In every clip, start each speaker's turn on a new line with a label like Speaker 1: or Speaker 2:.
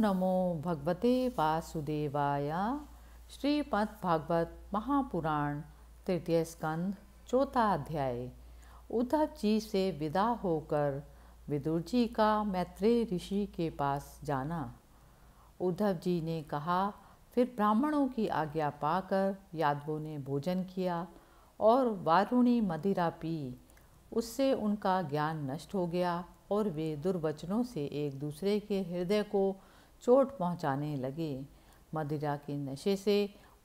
Speaker 1: नमो भगवते वासुदेवाय श्रीपद भागवत महापुराण तृतीय स्कंद चौथा अध्याय उद्धव जी से विदा होकर विदुर जी का मैत्रेय ऋषि के पास जाना उद्धव जी ने कहा फिर ब्राह्मणों की आज्ञा पाकर यादवों ने भोजन किया और वारुणी मदिरा पी उससे उनका ज्ञान नष्ट हो गया और वे दुर्वचनों से एक दूसरे के हृदय को चोट पहुंचाने लगे मदिरा के नशे से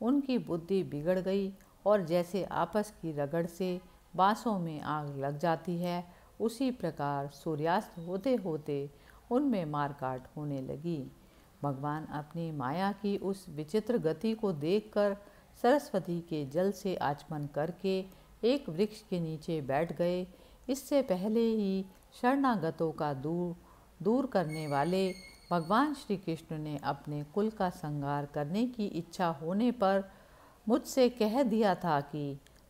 Speaker 1: उनकी बुद्धि बिगड़ गई और जैसे आपस की रगड़ से बाँसों में आग लग जाती है उसी प्रकार सूर्यास्त होते होते उनमें मारकाट होने लगी भगवान अपनी माया की उस विचित्र गति को देखकर सरस्वती के जल से आचमन करके एक वृक्ष के नीचे बैठ गए इससे पहले ही शरणागतों का दूर दूर करने वाले भगवान श्री कृष्ण ने अपने कुल का संहार करने की इच्छा होने पर मुझसे कह दिया था कि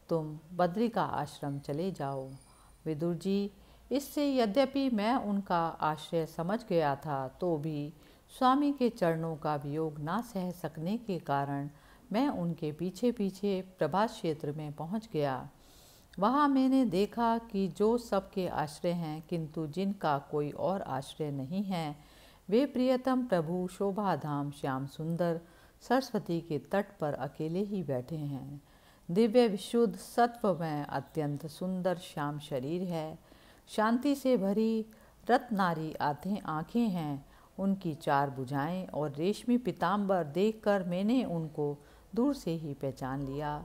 Speaker 1: तुम बद्री का आश्रम चले जाओ विदुर जी इससे यद्यपि मैं उनका आश्रय समझ गया था तो भी स्वामी के चरणों का वियोग ना सह सकने के कारण मैं उनके पीछे पीछे प्रभात क्षेत्र में पहुंच गया वहाँ मैंने देखा कि जो सबके आश्रय हैं किंतु जिनका कोई और आश्रय नहीं है वे प्रियतम प्रभु शोभाधाम श्याम सुंदर सरस्वती के तट पर अकेले ही बैठे हैं दिव्य विशुद्ध सत्व में अत्यंत सुंदर श्याम शरीर है शांति से भरी रत्नारी आते आँखें हैं उनकी चार बुझाएँ और रेशमी पिताम्बर देखकर मैंने उनको दूर से ही पहचान लिया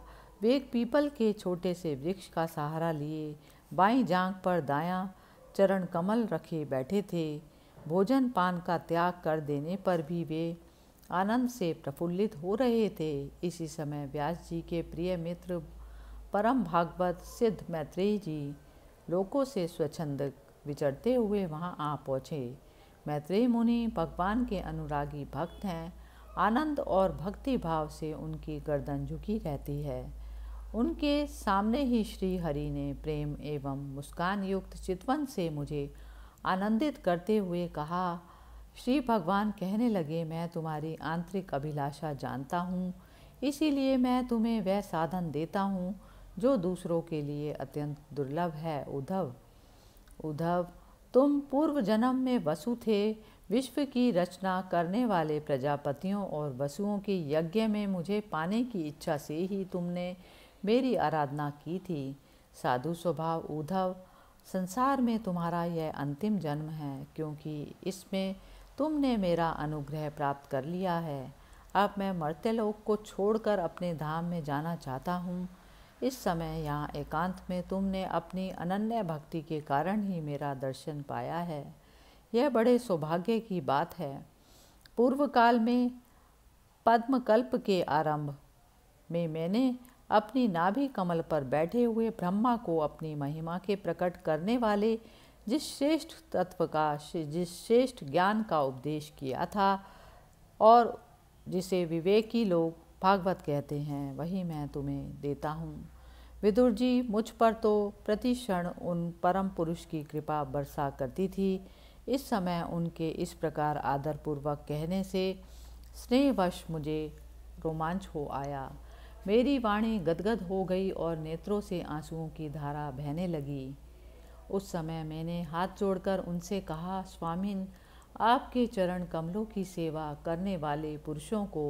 Speaker 1: वे एक पीपल के छोटे से वृक्ष का सहारा लिए बाई जांग पर दायां चरण कमल रखे बैठे थे भोजन पान का त्याग कर देने पर भी वे आनंद से प्रफुल्लित हो रहे थे इसी समय व्यास जी के प्रिय मित्र परम भागवत सिद्ध मैत्रेय जी लोगों से स्वच्छंद विचरते हुए वहाँ आ पहुँचे मैत्रेय मुनि भगवान के अनुरागी भक्त हैं आनंद और भक्ति भाव से उनकी गर्दन झुकी रहती है उनके सामने ही श्री हरि ने प्रेम एवं मुस्कान युक्त चितवन से मुझे आनंदित करते हुए कहा श्री भगवान कहने लगे मैं तुम्हारी आंतरिक अभिलाषा जानता हूँ इसीलिए मैं तुम्हें वह साधन देता हूँ जो दूसरों के लिए अत्यंत दुर्लभ है उद्धव उद्धव तुम पूर्व जन्म में वसु थे विश्व की रचना करने वाले प्रजापतियों और वसुओं के यज्ञ में मुझे पाने की इच्छा से ही तुमने मेरी आराधना की थी साधु स्वभाव उद्धव संसार में तुम्हारा यह अंतिम जन्म है क्योंकि इसमें तुमने मेरा अनुग्रह प्राप्त कर लिया है अब मैं मरते लोग को छोड़कर अपने धाम में जाना चाहता हूँ इस समय यहाँ एकांत में तुमने अपनी अनन्य भक्ति के कारण ही मेरा दर्शन पाया है यह बड़े सौभाग्य की बात है पूर्व काल में पद्मकल्प के आरंभ में मैंने अपनी नाभि कमल पर बैठे हुए ब्रह्मा को अपनी महिमा के प्रकट करने वाले जिस श्रेष्ठ तत्व का जिस श्रेष्ठ ज्ञान का उपदेश किया था और जिसे विवेकी लोग भागवत कहते हैं वही मैं तुम्हें देता हूँ विदुर जी मुझ पर तो प्रतिक्षण उन परम पुरुष की कृपा बरसा करती थी इस समय उनके इस प्रकार आदरपूर्वक कहने से स्नेहवश मुझे रोमांच हो आया मेरी वाणी गदगद हो गई और नेत्रों से आंसुओं की धारा बहने लगी उस समय मैंने हाथ जोड़कर उनसे कहा स्वामिन आपके चरण कमलों की सेवा करने वाले पुरुषों को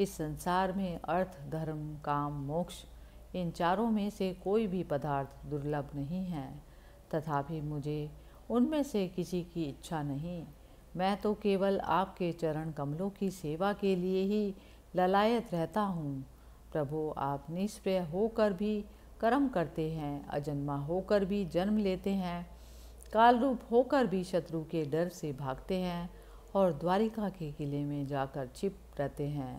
Speaker 1: इस संसार में अर्थ धर्म काम मोक्ष इन चारों में से कोई भी पदार्थ दुर्लभ नहीं है तथापि मुझे उनमें से किसी की इच्छा नहीं मैं तो केवल आपके चरण कमलों की सेवा के लिए ही ललायत रहता हूँ प्रभु आप निष्प्रिय होकर भी कर्म करते हैं अजन्मा होकर भी जन्म लेते हैं काल रूप होकर भी शत्रु के डर से भागते हैं और द्वारिका के किले में जाकर छिप रहते हैं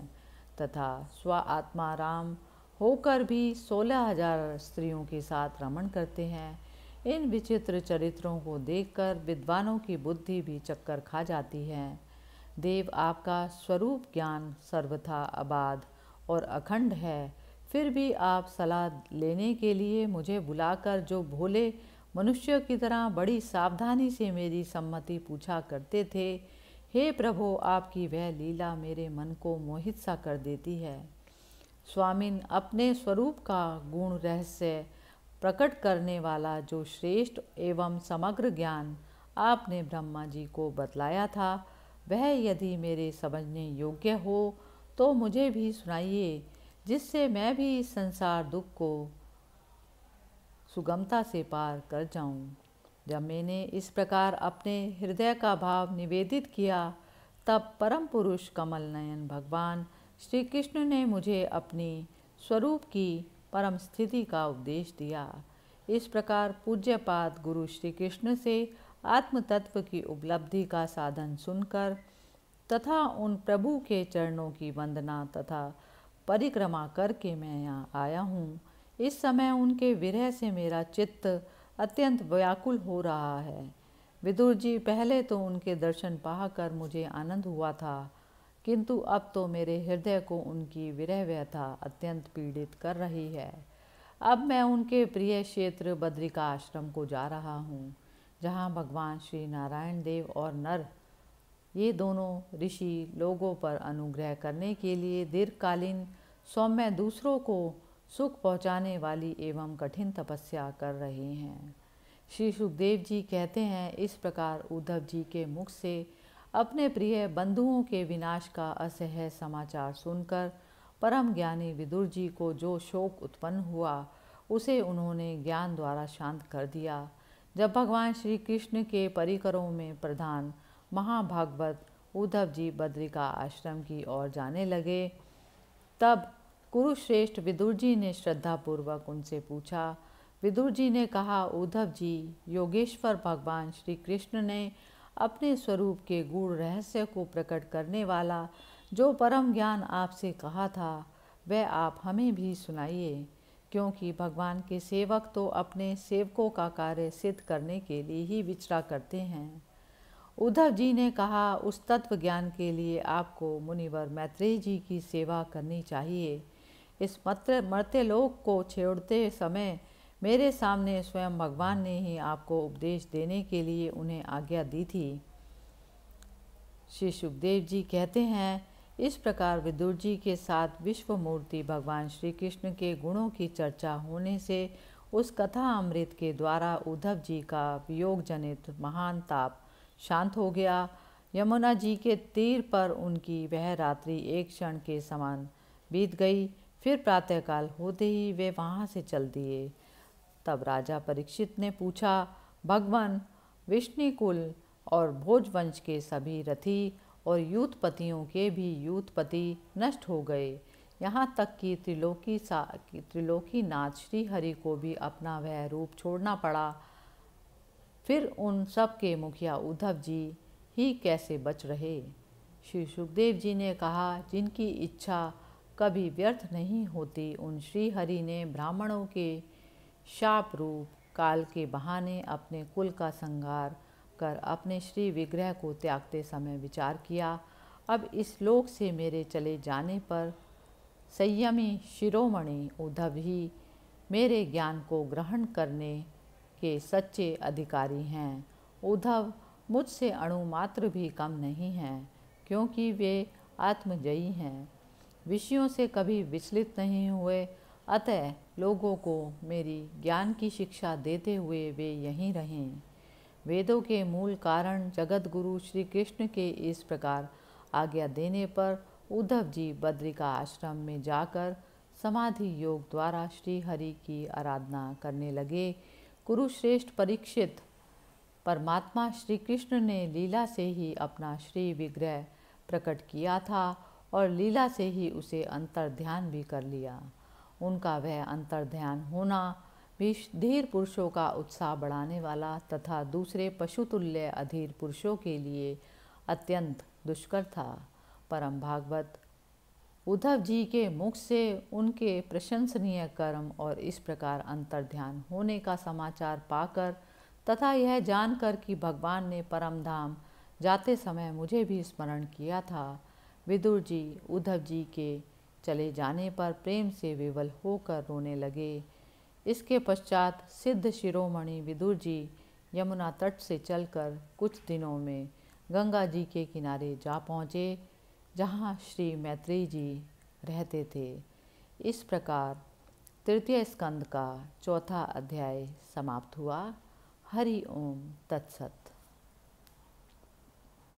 Speaker 1: तथा स्व आत्मा राम होकर भी सोलह हजार स्त्रियों के साथ रमण करते हैं इन विचित्र चरित्रों को देखकर विद्वानों की बुद्धि भी चक्कर खा जाती है देव आपका स्वरूप ज्ञान सर्वथा अबाध और अखंड है फिर भी आप सलाह लेने के लिए मुझे बुलाकर जो भोले मनुष्य की तरह बड़ी सावधानी से मेरी सम्मति पूछा करते थे हे प्रभो आपकी वह लीला मेरे मन को मोहित सा कर देती है स्वामिन अपने स्वरूप का गुण रहस्य प्रकट करने वाला जो श्रेष्ठ एवं समग्र ज्ञान आपने ब्रह्मा जी को बतलाया था वह यदि मेरे समझने योग्य हो तो मुझे भी सुनाइए जिससे मैं भी इस संसार दुख को सुगमता से पार कर जाऊं। जब मैंने इस प्रकार अपने हृदय का भाव निवेदित किया तब परम पुरुष कमल नयन भगवान श्री कृष्ण ने मुझे अपनी स्वरूप की परम स्थिति का उपदेश दिया इस प्रकार पूज्यपाद गुरु श्री कृष्ण से आत्म तत्व की उपलब्धि का साधन सुनकर तथा उन प्रभु के चरणों की वंदना तथा परिक्रमा करके मैं यहाँ आया हूँ इस समय उनके विरह से मेरा चित्त अत्यंत व्याकुल हो रहा है विदुर जी पहले तो उनके दर्शन पाकर मुझे आनंद हुआ था किंतु अब तो मेरे हृदय को उनकी विरह व्यथा अत्यंत पीड़ित कर रही है अब मैं उनके प्रिय क्षेत्र बद्रिका आश्रम को जा रहा हूँ जहाँ भगवान श्री नारायण देव और नर ये दोनों ऋषि लोगों पर अनुग्रह करने के लिए दीर्घकालीन सौम्य दूसरों को सुख पहुंचाने वाली एवं कठिन तपस्या कर रहे हैं श्री सुखदेव जी कहते हैं इस प्रकार उद्धव जी के मुख से अपने प्रिय बंधुओं के विनाश का असह्य समाचार सुनकर परम ज्ञानी विदुर जी को जो शोक उत्पन्न हुआ उसे उन्होंने ज्ञान द्वारा शांत कर दिया जब भगवान श्री कृष्ण के परिकरों में प्रधान महाभागवत उद्धव जी बद्रिका आश्रम की ओर जाने लगे तब कुरुश्रेष्ठ विदुर जी ने श्रद्धापूर्वक उनसे पूछा विदुर जी ने कहा उद्धव जी योगेश्वर भगवान श्री कृष्ण ने अपने स्वरूप के गूढ़ रहस्य को प्रकट करने वाला जो परम ज्ञान आपसे कहा था वह आप हमें भी सुनाइए क्योंकि भगवान के सेवक तो अपने सेवकों का कार्य सिद्ध करने के लिए ही विचरा करते हैं उद्धव जी ने कहा उस तत्व ज्ञान के लिए आपको मुनिवर मैत्रेय जी की सेवा करनी चाहिए इस मत्र मरते लोक को छेड़ते समय मेरे सामने स्वयं भगवान ने ही आपको उपदेश देने के लिए उन्हें आज्ञा दी थी श्री सुखदेव जी कहते हैं इस प्रकार विदुर जी के साथ विश्व मूर्ति भगवान श्री कृष्ण के गुणों की चर्चा होने से उस कथा अमृत के द्वारा उद्धव जी का वियोग जनित महान ताप शांत हो गया यमुना जी के तीर पर उनकी वह रात्रि एक क्षण के समान बीत गई फिर प्रातःकाल होते ही वे वहाँ से चल दिए तब राजा परीक्षित ने पूछा भगवान विष्णुकुल और भोजवंश के सभी रथी और यूथपतियों के भी यूथपति नष्ट हो गए यहाँ तक कि त्रिलोकी सा त्रिलोकी नाथ श्रीहरि को भी अपना वह रूप छोड़ना पड़ा फिर उन सब के मुखिया उद्धव जी ही कैसे बच रहे श्री सुखदेव जी ने कहा जिनकी इच्छा कभी व्यर्थ नहीं होती उन श्री हरि ने ब्राह्मणों के शाप रूप काल के बहाने अपने कुल का संगार कर अपने श्री विग्रह को त्यागते समय विचार किया अब इस लोक से मेरे चले जाने पर संयमी शिरोमणि उद्धव ही मेरे ज्ञान को ग्रहण करने के सच्चे अधिकारी हैं उद्धव मुझसे अणु मात्र भी कम नहीं हैं क्योंकि वे आत्मजयी हैं विषयों से कभी विचलित नहीं हुए अतः लोगों को मेरी ज्ञान की शिक्षा देते हुए वे यहीं रहें वेदों के मूल कारण जगत गुरु श्री कृष्ण के इस प्रकार आज्ञा देने पर उद्धव जी बद्रिका आश्रम में जाकर समाधि योग द्वारा श्री हरि की आराधना करने लगे कुरुश्रेष्ठ परीक्षित परमात्मा श्री कृष्ण ने लीला से ही अपना श्री विग्रह प्रकट किया था और लीला से ही उसे अंतर ध्यान भी कर लिया उनका वह अंतर ध्यान होना भी धीर पुरुषों का उत्साह बढ़ाने वाला तथा दूसरे पशुतुल्य अधीर पुरुषों के लिए अत्यंत दुष्कर था परम भागवत उद्धव जी के मुख से उनके प्रशंसनीय कर्म और इस प्रकार अंतर ध्यान होने का समाचार पाकर तथा यह जानकर कि भगवान ने परम धाम जाते समय मुझे भी स्मरण किया था विदुर जी उद्धव जी के चले जाने पर प्रेम से विवल होकर रोने लगे इसके पश्चात सिद्ध शिरोमणि विदुर जी यमुना तट से चलकर कुछ दिनों में गंगा जी के किनारे जा पहुँचे जहाँ श्री मैत्री जी रहते थे इस प्रकार तृतीय स्कंद का चौथा अध्याय समाप्त हुआ हरि ओम तत्सत